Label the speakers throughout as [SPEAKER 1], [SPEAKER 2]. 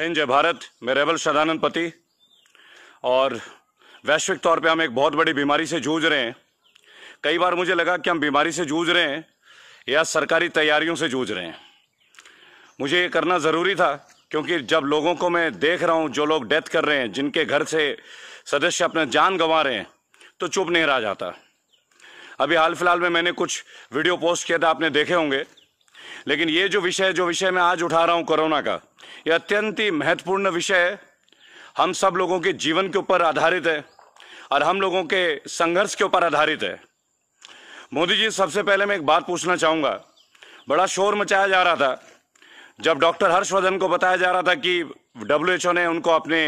[SPEAKER 1] जय भारत मैं रेबल सदानंद पति और वैश्विक तौर पे हम एक बहुत बड़ी बीमारी से जूझ रहे हैं कई बार मुझे लगा कि हम बीमारी से जूझ रहे हैं या सरकारी तैयारियों से जूझ रहे हैं मुझे ये करना ज़रूरी था क्योंकि जब लोगों को मैं देख रहा हूँ जो लोग डेथ कर रहे हैं जिनके घर से सदस्य अपना जान गंवा रहे हैं तो चुप नहीं रहा जाता अभी हाल फिलहाल में मैंने कुछ वीडियो पोस्ट किया था आपने देखे होंगे लेकिन ये जो विषय जो विषय मैं आज उठा रहा हूं कोरोना का ये अत्यंत ही महत्वपूर्ण विषय है हम सब लोगों के जीवन के ऊपर आधारित है और हम लोगों के संघर्ष के ऊपर आधारित है मोदी जी सबसे पहले मैं एक बात पूछना चाहूंगा बड़ा शोर मचाया जा रहा था जब डॉक्टर हर्षवर्धन को बताया जा रहा था कि डब्ल्यू ने उनको अपने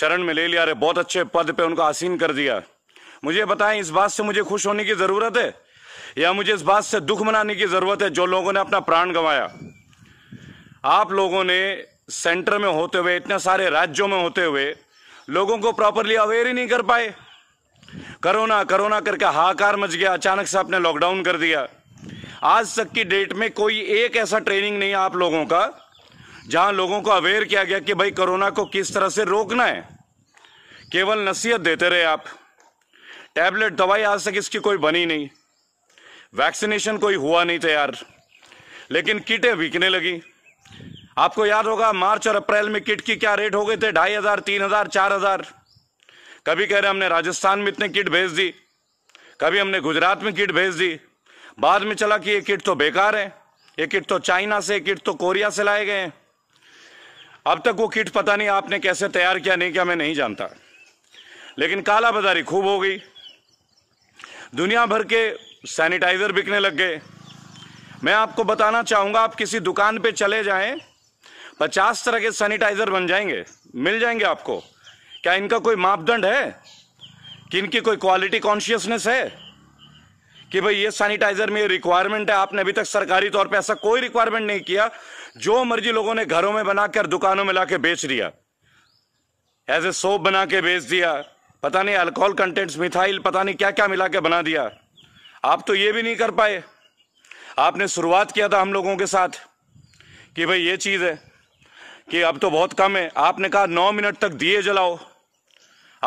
[SPEAKER 1] शरण में ले लिया रहे बहुत अच्छे पद पे उनको आसीन कर दिया मुझे बताएं इस बात से मुझे खुश होने की ज़रूरत है या मुझे इस बात से दुख मनाने की ज़रूरत है जो लोगों ने अपना प्राण गंवाया आप लोगों ने सेंटर में होते हुए इतने सारे राज्यों में होते हुए लोगों को प्रॉपरली अवेयर ही नहीं कर पाए करोना करोना करके हाकार मच गया अचानक से आपने लॉकडाउन कर दिया आज तक की डेट में कोई एक ऐसा ट्रेनिंग नहीं आप लोगों का जहां लोगों को अवेयर किया गया कि भाई कोरोना को किस तरह से रोकना है केवल नसीहत देते रहे आप टैबलेट दवाई आज तक इसकी कोई बनी नहीं वैक्सीनेशन कोई हुआ नहीं था यार लेकिन किटें बिकने लगी आपको याद होगा मार्च और अप्रैल में किट की क्या रेट हो गए थे ढाई हजार तीन हजार चार हजार कभी कह रहे हमने राजस्थान में इतने किट भेज दी कभी हमने गुजरात में किट भेज दी बाद में चला कि ये किट तो बेकार है ये किट तो चाइना से किट तो कोरिया से लाए गए हैं अब तक वो किट पता नहीं आपने कैसे तैयार किया नहीं क्या मैं नहीं जानता लेकिन काला बाजारी खूब हो गई दुनिया भर के सैनिटाइज़र बिकने लग गए मैं आपको बताना चाहूँगा आप किसी दुकान पे चले जाएं पचास तरह के सैनिटाइज़र बन जाएंगे मिल जाएंगे आपको क्या इनका कोई मापदंड है कि इनकी कोई क्वालिटी कॉन्शियसनेस है कि भाई ये सैनिटाइज़र में रिक्वायरमेंट है आपने अभी तक सरकारी तौर पर ऐसा कोई रिक्वायरमेंट नहीं किया जो मर्जी लोगों ने घरों में बनाकर दुकानों में ला बेच दिया एज ए सोप बना के बेच दिया पता नहीं अल्कोहल कंटेंट्स मिथाइल पता नहीं क्या क्या मिला के बना दिया आप तो ये भी नहीं कर पाए आपने शुरुआत किया था हम लोगों के साथ कि भाई ये चीज़ है कि अब तो बहुत कम है आपने कहा नौ मिनट तक दिए जलाओ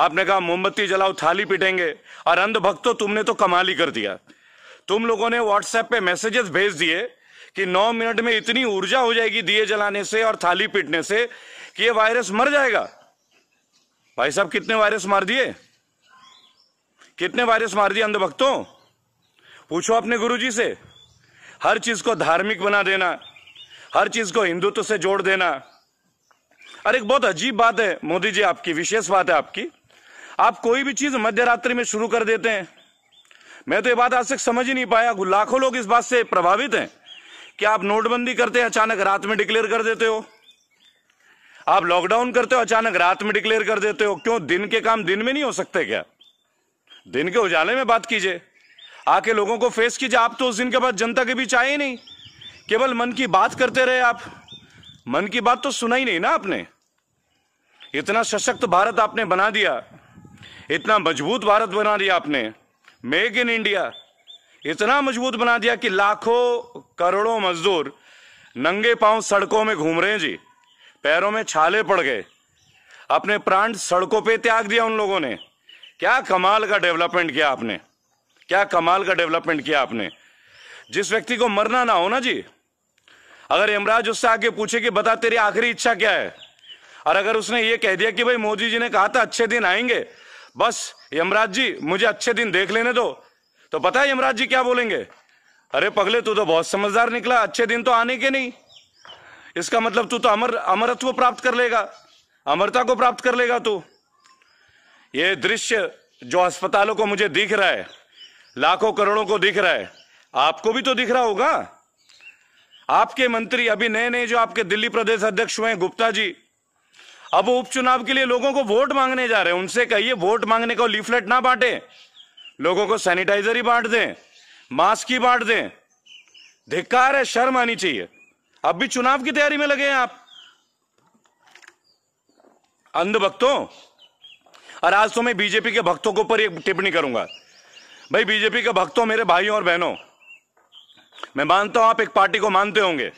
[SPEAKER 1] आपने कहा मोमबत्ती जलाओ थाली पीटेंगे और अंधभक्तों तो तुमने तो कमाल ही कर दिया तुम लोगों ने व्हाट्सएप पे मैसेजेस भेज दिए कि नौ मिनट में इतनी ऊर्जा हो जाएगी दिए जलाने से और थाली पीटने से कि ये वायरस मर जाएगा भाई साहब कितने वायरस मार दिए कितने वायरस मार दिए अंधभक्तों पूछो अपने गुरुजी से हर चीज को धार्मिक बना देना हर चीज को हिंदुत्व से जोड़ देना और एक बहुत अजीब बात है मोदी जी आपकी विशेष बात है आपकी आप कोई भी चीज मध्य रात्रि में शुरू कर देते हैं मैं तो ये बात आज तक समझ ही नहीं पाया लाखों लोग इस बात से प्रभावित हैं कि आप नोटबंदी करते हैं अचानक रात में डिक्लेयर कर देते हो आप लॉकडाउन करते हो अचानक रात में डिक्लेयर कर देते हो क्यों दिन के काम दिन में नहीं हो सकते क्या दिन के उजाले में बात कीजिए आके लोगों को फेस कीजिए आप तो उस दिन के बाद जनता के बीच आए ही नहीं केवल मन की बात करते रहे आप मन की बात तो सुना ही नहीं ना आपने इतना सशक्त भारत आपने बना दिया इतना मजबूत भारत बना दिया आपने मेक इन इंडिया इतना मजबूत बना दिया कि लाखों करोड़ों मजदूर नंगे पांव सड़कों में घूम रहे हैं जी पैरों में छाले पड़ गए अपने प्राण सड़कों पे त्याग दिया उन लोगों ने क्या कमाल का डेवलपमेंट किया आपने क्या कमाल का डेवलपमेंट किया आपने जिस व्यक्ति को मरना ना हो ना जी अगर यमराज उससे आके पूछे कि बता तेरी आखिरी इच्छा क्या है और अगर उसने ये कह दिया कि भाई मोदी जी ने कहा था अच्छे दिन आएंगे बस यमराज जी मुझे अच्छे दिन देख लेने दो तो पता है यमराज जी क्या बोलेंगे अरे पगले तू तो बहुत समझदार निकला अच्छे दिन तो आने के नहीं इसका मतलब तू तो अमर अमरत्व प्राप्त कर लेगा अमरता को प्राप्त कर लेगा तू ये दृश्य जो अस्पतालों को मुझे दिख रहा है लाखों करोड़ों को दिख रहा है आपको भी तो दिख रहा होगा आपके मंत्री अभी नए नए जो आपके दिल्ली प्रदेश अध्यक्ष हुए गुप्ता जी अब उपचुनाव के लिए लोगों को वोट मांगने जा रहे हैं उनसे कहिए वोट मांगने को लीफलेट ना बांटे लोगों को सैनिटाइजर ही बांट दें मास्क ही बांट दें धिक्कार है शर्म आनी चाहिए अब भी चुनाव की तैयारी में लगे हैं आप अंधभक्तों और आज तो मैं बीजेपी के भक्तों के ऊपर एक टिप्पणी करूंगा भाई बीजेपी के भक्तों मेरे भाइयों और बहनों मैं मानता हूं आप एक पार्टी को मानते होंगे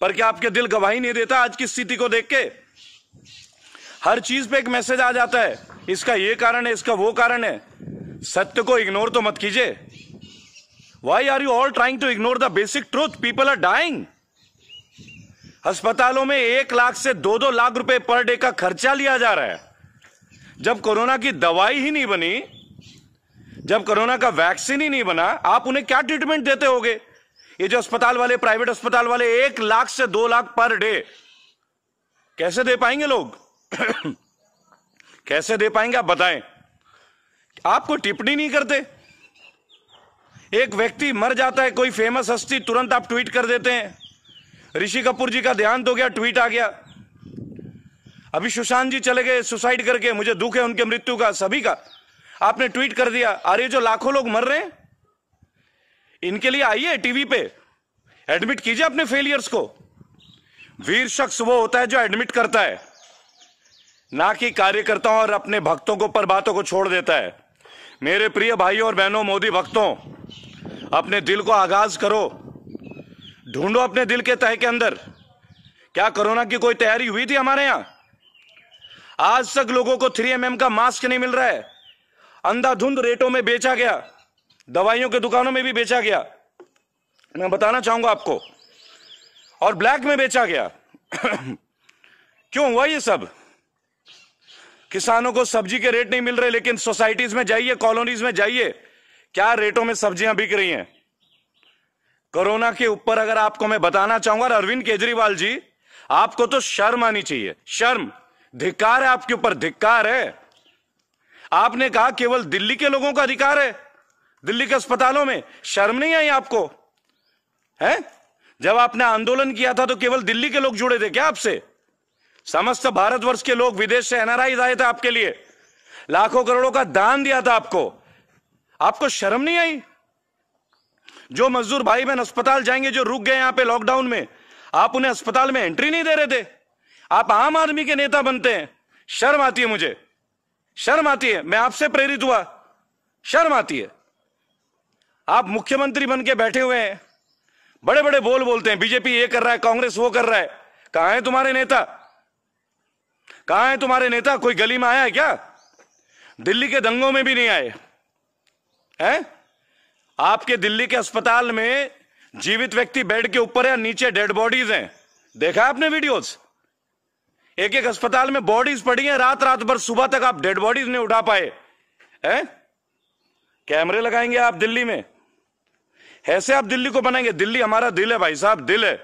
[SPEAKER 1] पर क्या आपके दिल गवाही नहीं देता आज की स्थिति को देख के हर चीज पे एक मैसेज आ जाता है इसका ये कारण है इसका वो कारण है सत्य को इग्नोर तो मत कीजिए why are you all trying to ignore the basic truth people are dying अस्पतालों में एक लाख से दो दो लाख रुपए पर डे का खर्चा लिया जा रहा है जब कोरोना की दवाई ही नहीं बनी जब कोरोना का वैक्सीन ही नहीं बना आप उन्हें क्या ट्रीटमेंट देते होगे ये जो अस्पताल वाले प्राइवेट अस्पताल वाले एक लाख से दो लाख पर डे कैसे दे पाएंगे लोग कैसे दे पाएंगे आप बताएं आपको टिप्पणी नहीं करते एक व्यक्ति मर जाता है कोई फेमस हस्ती तुरंत आप ट्वीट कर देते हैं ऋषि कपूर जी का ध्यान तो गया ट्वीट आ गया अभी सुशांत जी चले गए सुसाइड करके मुझे दुख है उनके मृत्यु का सभी का आपने ट्वीट कर दिया अरे जो लाखों लोग मर रहे हैं इनके लिए आइए टीवी पे एडमिट कीजिए अपने फेलियर्स को वीर शख्स वो होता है जो एडमिट करता है ना कि कार्यकर्ताओं और अपने भक्तों को पर बातों को छोड़ देता है मेरे प्रिय भाइयों और बहनों मोदी भक्तों अपने दिल को आगाज करो ढूंढो अपने दिल के तह के अंदर क्या कोरोना की कोई तैयारी हुई थी हमारे यहां आज तक लोगों को थ्री एम mm का मास्क नहीं मिल रहा है अंधाधुंध रेटों में बेचा गया दवाइयों के दुकानों में भी बेचा गया मैं बताना चाहूंगा आपको और ब्लैक में बेचा गया क्यों हुआ ये सब किसानों को सब्जी के रेट नहीं मिल रहे लेकिन सोसाइटीज में जाइए कॉलोनीज में जाइए क्या रेटों में सब्जियां बिक रही हैं कोरोना के ऊपर अगर आपको मैं बताना चाहूंगा अरविंद केजरीवाल जी आपको तो शर्म आनी चाहिए शर्म धिक्कार है आपके ऊपर धिक्कार है आपने कहा केवल दिल्ली के लोगों का अधिकार है दिल्ली के अस्पतालों में शर्म नहीं आई आपको है जब आपने आंदोलन किया था तो केवल दिल्ली के लोग जुड़े थे क्या आपसे समस्त भारतवर्ष के लोग विदेश से एनआरआई आए थे आपके लिए लाखों करोड़ों का दान दिया था आपको आपको शर्म नहीं आई जो मजदूर भाई बहन अस्पताल जाएंगे जो रुक गए यहां पे लॉकडाउन में आप उन्हें अस्पताल में एंट्री नहीं दे रहे थे आप आम आदमी के नेता बनते हैं शर्म आती है मुझे शर्म आती है मैं आपसे प्रेरित हुआ शर्म आती है आप मुख्यमंत्री बन के बैठे हुए हैं बड़े बड़े बोल बोलते हैं बीजेपी ये कर रहा है कांग्रेस वो कर रहा है कहा है तुम्हारे नेता कहा है तुम्हारे नेता कोई गली में आया है क्या दिल्ली के दंगों में भी नहीं आए है आपके दिल्ली के अस्पताल में जीवित व्यक्ति बेड के ऊपर या नीचे डेड बॉडीज हैं देखा आपने वीडियोस एक एक अस्पताल में बॉडीज पड़ी हैं रात रात भर सुबह तक आप डेड बॉडीज नहीं उठा पाए हैं कैमरे लगाएंगे आप दिल्ली में ऐसे आप दिल्ली को बनाएंगे दिल्ली हमारा दिल है भाई साहब दिल है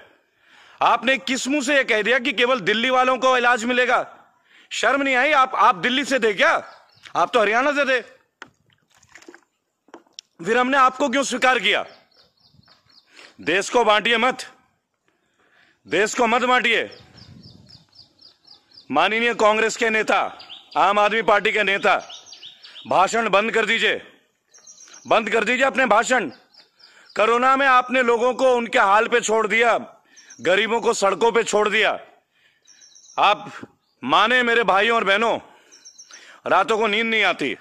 [SPEAKER 1] आपने किस मुंह से यह कह दिया कि केवल दिल्ली वालों को इलाज मिलेगा शर्म नहीं आई आप आप दिल्ली से थे क्या आप तो हरियाणा से थे फिर हमने आपको क्यों स्वीकार किया देश को बांटिए मत देश को मत बांटिए माननीय कांग्रेस के नेता आम आदमी पार्टी के नेता भाषण बंद कर दीजिए बंद कर दीजिए अपने भाषण कोरोना में आपने लोगों को उनके हाल पे छोड़ दिया गरीबों को सड़कों पे छोड़ दिया आप माने मेरे भाइयों और बहनों रातों को नींद नहीं आती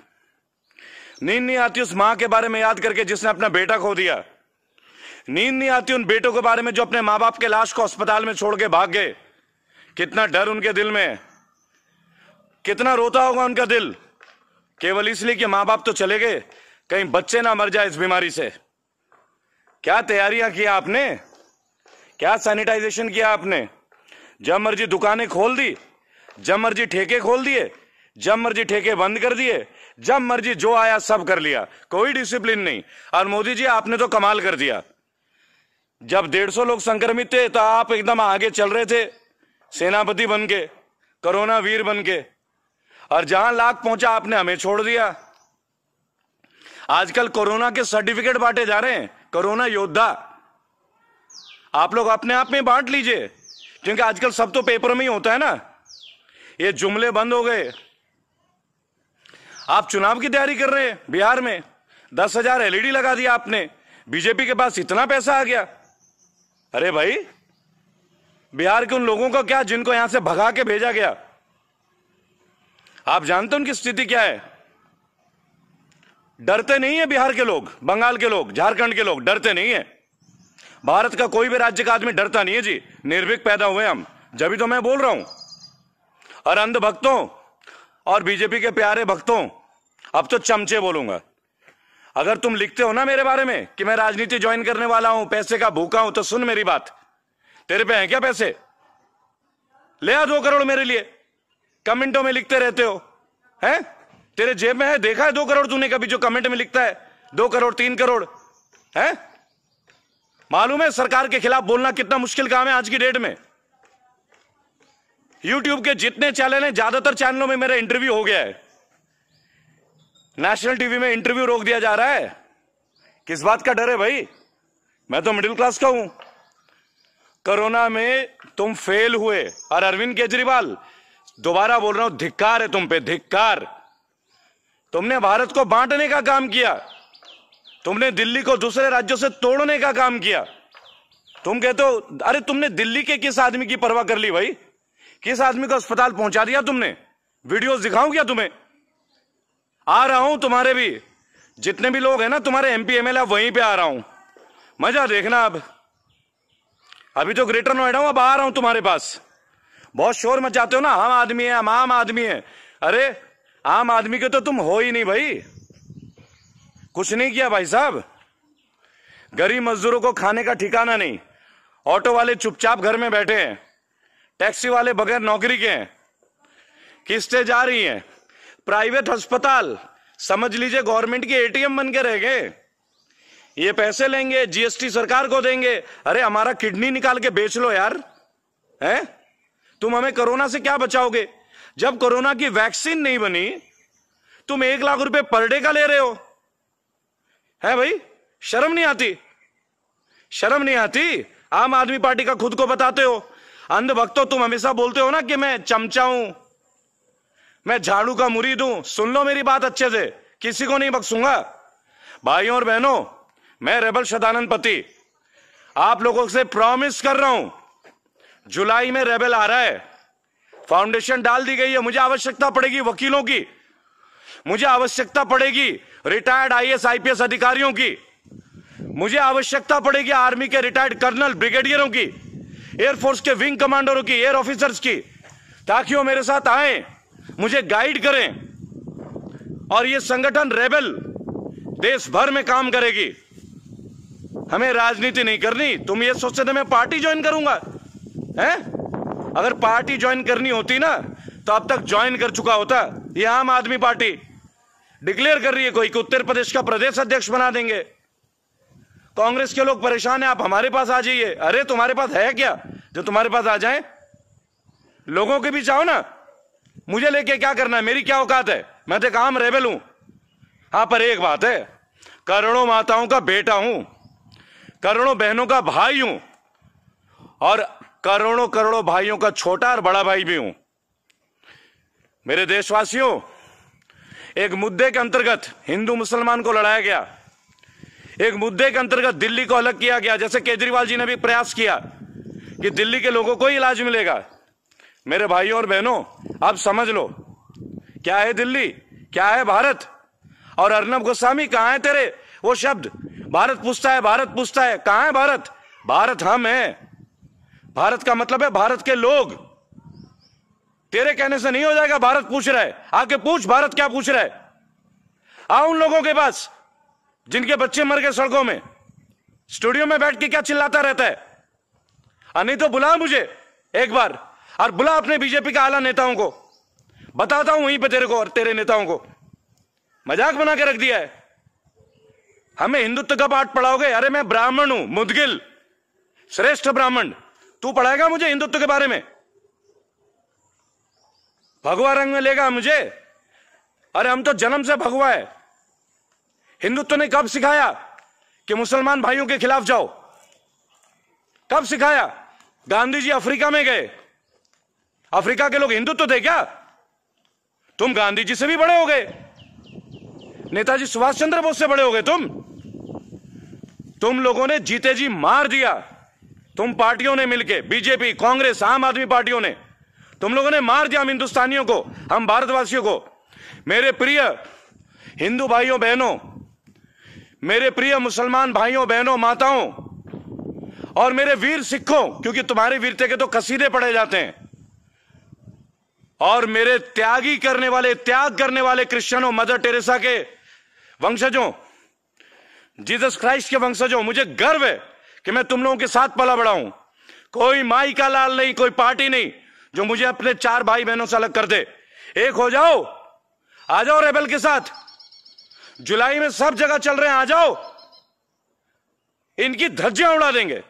[SPEAKER 1] नींद नहीं आती उस माँ के बारे में याद करके जिसने अपना बेटा खो दिया नींद नहीं आती उन बेटों के बारे में जो अपने माँ बाप के लाश को अस्पताल में छोड़ के भाग गए कितना डर उनके दिल में कितना रोता होगा उनका दिल केवल इसलिए कि मां बाप तो चले गए कहीं बच्चे ना मर जाए इस बीमारी से क्या तैयारियां किया आपने क्या सैनिटाइजेशन किया आपने जब मर्जी दुकानें खोल दी जब मर्जी ठेके खोल दिए जब मर्जी ठेके बंद कर दिए जब मर्जी जो आया सब कर लिया कोई डिसिप्लिन नहीं और मोदी जी आपने तो कमाल कर दिया जब डेढ़ सौ लोग संक्रमित थे तो आप एकदम आगे चल रहे थे सेनापति बन के करोना वीर बन के और जहां लाख पहुंचा आपने हमें छोड़ दिया आजकल कोरोना के सर्टिफिकेट बांटे जा रहे हैं कोरोना योद्धा आप लोग अपने आप में बांट लीजिए क्योंकि आजकल सब तो पेपर में ही होता है ना ये जुमले बंद हो गए आप चुनाव की तैयारी कर रहे हैं बिहार में दस हजार एलईडी लगा दिया आपने बीजेपी के पास इतना पैसा आ गया अरे भाई बिहार के उन लोगों का क्या जिनको यहां से भगा के भेजा गया आप जानते उनकी स्थिति क्या है डरते नहीं है बिहार के लोग बंगाल के लोग झारखंड के लोग डरते नहीं है भारत का कोई भी राज्य का आदमी डरता नहीं है जी निर्भीक पैदा हुए हम जब तो मैं बोल रहा हूं और अंध भक्तों और बीजेपी के प्यारे भक्तों अब तो चमचे बोलूंगा अगर तुम लिखते हो ना मेरे बारे में कि मैं राजनीति ज्वाइन करने वाला हूं पैसे का भूखा हूं तो सुन मेरी बात तेरे पे हैं क्या पैसे ले आ दो करोड़ मेरे लिए कमेंटों में लिखते रहते हो हैं तेरे जेब में है देखा है दो करोड़ तूने कभी जो कमेंट में लिखता है दो करोड़ तीन करोड़ है मालूम है सरकार के खिलाफ बोलना कितना मुश्किल काम है आज की डेट में यूट्यूब के जितने चैनल हैं ज्यादातर चैनलों में मेरा इंटरव्यू हो गया है नेशनल टीवी में इंटरव्यू रोक दिया जा रहा है किस बात का डर है भाई मैं तो मिडिल क्लास का हूं कोरोना में तुम फेल हुए और अरविंद केजरीवाल दोबारा बोल रहा हूं धिक्कार है तुम पे धिक्कार तुमने भारत को बांटने का काम किया तुमने दिल्ली को दूसरे राज्यों से तोड़ने का काम किया तुम कहते हो अरे तुमने दिल्ली के किस आदमी की परवाह कर ली भाई किस आदमी को अस्पताल पहुंचा दिया तुमने वीडियो दिखाऊं क्या तुम्हें आ रहा हूं तुम्हारे भी जितने भी लोग हैं ना तुम्हारे एमपी एमएलए वहीं पे आ रहा हूं मजा देखना अब अभी तो ग्रेटर नोएडा हूँ अब आ रहा हूं तुम्हारे पास बहुत शोर मचाते हो ना हम आदमी है हम आम आदमी है अरे आम आदमी के तो तुम हो ही नहीं भाई कुछ नहीं किया भाई साहब गरीब मजदूरों को खाने का ठिकाना नहीं ऑटो वाले चुपचाप घर में बैठे हैं टैक्सी वाले बगैर नौकरी के हैं किस्तें जा रही हैं प्राइवेट अस्पताल समझ लीजिए गवर्नमेंट के एटीएम बन के रह गए ये पैसे लेंगे जीएसटी सरकार को देंगे अरे हमारा किडनी निकाल के बेच लो यार हैं तुम हमें कोरोना से क्या बचाओगे जब कोरोना की वैक्सीन नहीं बनी तुम एक लाख रुपए पर डे का ले रहे हो है भाई शर्म नहीं आती शर्म नहीं आती आम आदमी पार्टी का खुद को बताते हो अंधभक्तो तुम हमेशा बोलते हो ना कि मैं चमचा हूं मैं झाड़ू का मुरीद हूं सुन लो मेरी बात अच्छे से किसी को नहीं बख्सूंगा भाइयों और बहनों मैं रेबल सदानंद पति आप लोगों से प्रॉमिस कर रहा हूं जुलाई में रेबल आ रहा है फाउंडेशन डाल दी गई है मुझे आवश्यकता पड़ेगी वकीलों की मुझे आवश्यकता पड़ेगी रिटायर्ड आईएएस आईपीएस अधिकारियों की मुझे आवश्यकता पड़ेगी आर्मी के रिटायर्ड कर्नल ब्रिगेडियरों की एयरफोर्स के विंग कमांडरों की एयर ऑफिसर्स की ताकि वो मेरे साथ आए मुझे गाइड करें और ये संगठन रेबल देश भर में काम करेगी हमें राजनीति नहीं करनी तुम ये सोचते थे मैं पार्टी ज्वाइन करूंगा है अगर पार्टी ज्वाइन करनी होती ना तो अब तक ज्वाइन कर चुका होता ये आम आदमी पार्टी डिक्लेयर कर रही है कोई कि उत्तर प्रदेश का प्रदेश अध्यक्ष बना देंगे कांग्रेस के लोग परेशान हैं आप हमारे पास आ जाइए अरे तुम्हारे पास है क्या जो तुम्हारे पास आ जाए लोगों के बीच आओ ना मुझे लेके क्या करना है मेरी क्या औकात है मैं तो काम रेबल हूं हाँ पर एक बात है करोड़ों माताओं का बेटा हूं करोड़ों बहनों का भाई हूं और करोड़ों करोड़ों भाइयों का छोटा और बड़ा भाई भी हूं मेरे देशवासियों एक मुद्दे के अंतर्गत हिंदू मुसलमान को लड़ाया गया एक मुद्दे के अंतर्गत दिल्ली को अलग किया गया जैसे केजरीवाल जी ने भी प्रयास किया कि दिल्ली के लोगों को ही इलाज मिलेगा मेरे भाइयों और बहनों आप समझ लो क्या है दिल्ली क्या है भारत और अर्नब गोस्वामी कहा है तेरे वो शब्द भारत पूछता है भारत पूछता है कहां है भारत भारत हम है भारत का मतलब है भारत के लोग तेरे कहने से नहीं हो जाएगा भारत पूछ रहा है आके पूछ भारत क्या पूछ रहा है आ उन लोगों के पास जिनके बच्चे मर गए सड़कों में स्टूडियो में बैठ के क्या चिल्लाता रहता है और नहीं तो बुला मुझे एक बार और बुला अपने बीजेपी के आला नेताओं को बताता हूं वहीं पे तेरे को और तेरे नेताओं को मजाक बना के रख दिया है हमें हिंदुत्व का पाठ पढ़ाओगे अरे मैं ब्राह्मण हूं मुदगिल श्रेष्ठ ब्राह्मण तू पढ़ाएगा मुझे हिंदुत्व के बारे में भगवा रंग में लेगा मुझे अरे हम तो जन्म से भगवा है हिंदुत्व ने कब सिखाया कि मुसलमान भाइयों के खिलाफ जाओ कब सिखाया गांधी जी अफ्रीका में गए अफ्रीका के लोग हिंदुत्व थे क्या तुम गांधी जी से भी बड़े हो गए नेताजी सुभाष चंद्र बोस से बड़े हो गए तुम तुम लोगों ने जीते जी मार दिया तुम पार्टियों ने मिलके बीजेपी कांग्रेस आम आदमी पार्टियों ने तुम लोगों ने मार दिया हम हिंदुस्तानियों को हम भारतवासियों को मेरे प्रिय हिंदू भाइयों बहनों मेरे प्रिय मुसलमान भाइयों बहनों माताओं और मेरे वीर सिखों क्योंकि तुम्हारे वीरते के तो कसीदे पढ़े जाते हैं और मेरे त्यागी करने वाले त्याग करने वाले क्रिश्चियनों मदर टेरेसा के वंशजों जीसस क्राइस्ट के वंशजों मुझे गर्व है कि मैं तुम लोगों के साथ पला बड़ा हूं कोई माई का लाल नहीं कोई पार्टी नहीं जो मुझे अपने चार भाई बहनों से अलग कर दे एक हो जाओ आ जाओ रेबल के साथ जुलाई में सब जगह चल रहे हैं आ जाओ इनकी धज्जियां उड़ा देंगे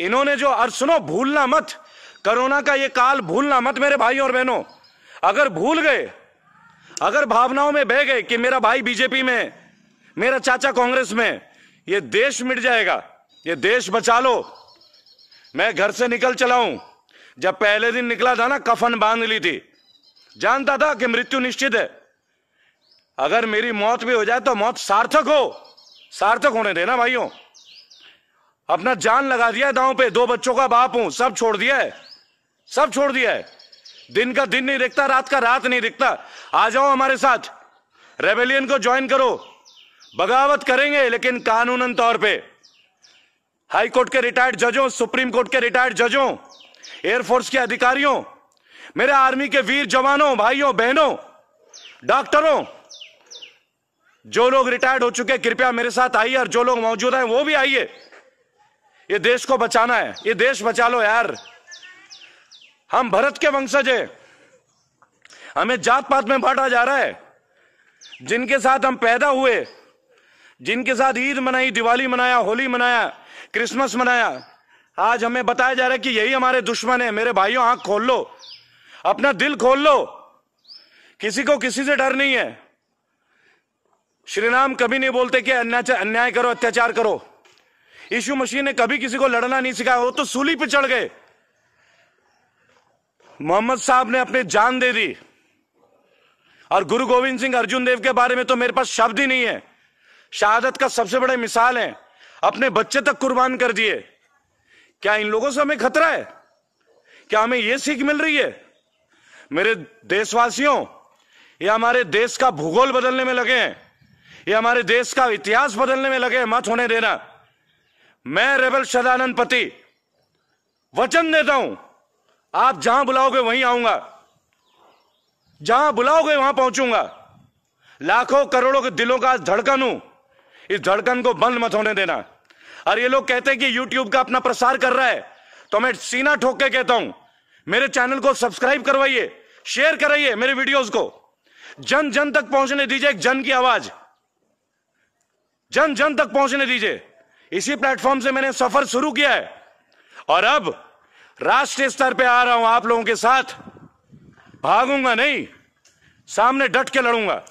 [SPEAKER 1] इन्होंने जो और सुनो भूलना मत कोरोना का ये काल भूलना मत मेरे भाई और बहनों अगर भूल गए अगर भावनाओं में बह गए कि मेरा भाई बीजेपी में है मेरा चाचा कांग्रेस में ये देश मिट जाएगा ये देश बचा लो मैं घर से निकल चला हूं जब पहले दिन निकला था ना कफन बांध ली थी जानता था कि मृत्यु निश्चित है अगर मेरी मौत भी हो जाए तो मौत सार्थक हो सार्थक होने देना भाइयों अपना जान लगा दिया दांव पे दो बच्चों का बाप हूं सब छोड़ दिया है सब छोड़ दिया है दिन का दिन नहीं दिखता रात का रात नहीं दिखता आ जाओ हमारे साथ रेबेलियन को ज्वाइन करो बगावत करेंगे लेकिन कानूनन तौर पे हाई कोर्ट के रिटायर्ड जजों सुप्रीम कोर्ट के रिटायर्ड जजों एयरफोर्स के अधिकारियों मेरे आर्मी के वीर जवानों भाइयों बहनों डॉक्टरों जो लोग रिटायर्ड हो चुके कृपया मेरे साथ आइए और जो लोग मौजूद हैं वो भी आइए ये देश को बचाना है ये देश बचा लो यार हम भरत के वंशज हैं हमें जात पात में बांटा जा रहा है जिनके साथ हम पैदा हुए जिनके साथ ईद मनाई दिवाली मनाया होली मनाया क्रिसमस मनाया आज हमें बताया जा रहा है कि यही हमारे दुश्मन है मेरे भाइयों आंख खोल लो अपना दिल खोल लो किसी को किसी से डर नहीं है श्री राम कभी नहीं बोलते कि अन्याय करो अत्याचार करो यीशु मसीह ने कभी किसी को लड़ना नहीं सिखाया वो तो सूली पे चढ़ गए मोहम्मद साहब ने अपनी जान दे दी और गुरु गोविंद सिंह अर्जुन देव के बारे में तो मेरे पास शब्द ही नहीं है शहादत का सबसे बड़ा मिसाल है अपने बच्चे तक कुर्बान कर दिए क्या इन लोगों से हमें खतरा है क्या हमें यह सीख मिल रही है मेरे देशवासियों ये हमारे देश का भूगोल बदलने में लगे हैं ये हमारे देश का इतिहास बदलने में लगे हैं मत होने देना मैं रेबल सदानंद पति वचन देता हूं आप जहां बुलाओगे वहीं आऊंगा जहां बुलाओगे वहां पहुंचूंगा लाखों करोड़ों के दिलों का धड़कन हूं इस धड़कन को बंद मत होने देना और ये लोग कहते हैं कि यूट्यूब का अपना प्रसार कर रहा है तो मैं सीना ठोक के कहता हूं मेरे चैनल को सब्सक्राइब करवाइए शेयर कराइए मेरे वीडियोस को जन जन तक पहुंचने दीजिए एक जन की आवाज जन जन तक पहुंचने दीजिए इसी प्लेटफॉर्म से मैंने सफर शुरू किया है और अब राष्ट्रीय स्तर पे आ रहा हूं आप लोगों के साथ भागूंगा नहीं सामने डट के लड़ूंगा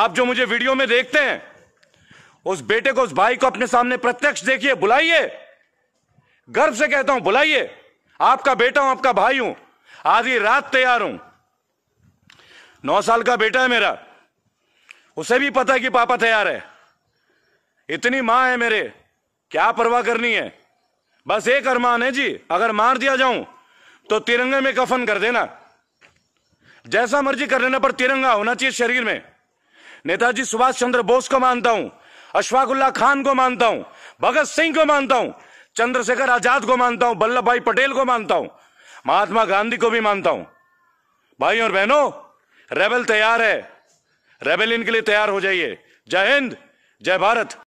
[SPEAKER 1] आप जो मुझे वीडियो में देखते हैं उस बेटे को उस भाई को अपने सामने प्रत्यक्ष देखिए बुलाइए गर्व से कहता हूं बुलाइए आपका बेटा हूं आपका भाई हूं आधी रात तैयार हूं नौ साल का बेटा है मेरा उसे भी पता है कि पापा तैयार है इतनी मां है मेरे क्या परवाह करनी है बस एक अरमान है जी अगर मार दिया जाऊं तो तिरंगे में कफन कर देना जैसा मर्जी कर लेना पर तिरंगा होना चाहिए शरीर में नेताजी सुभाष चंद्र बोस को मानता हूं अशफाकुल्ला खान को मानता हूं भगत सिंह को मानता हूं चंद्रशेखर आजाद को मानता हूं वल्लभ भाई पटेल को मानता हूं महात्मा गांधी को भी मानता हूं भाई और बहनों रेबल तैयार है रेबल के लिए तैयार हो जाइए जय हिंद जय भारत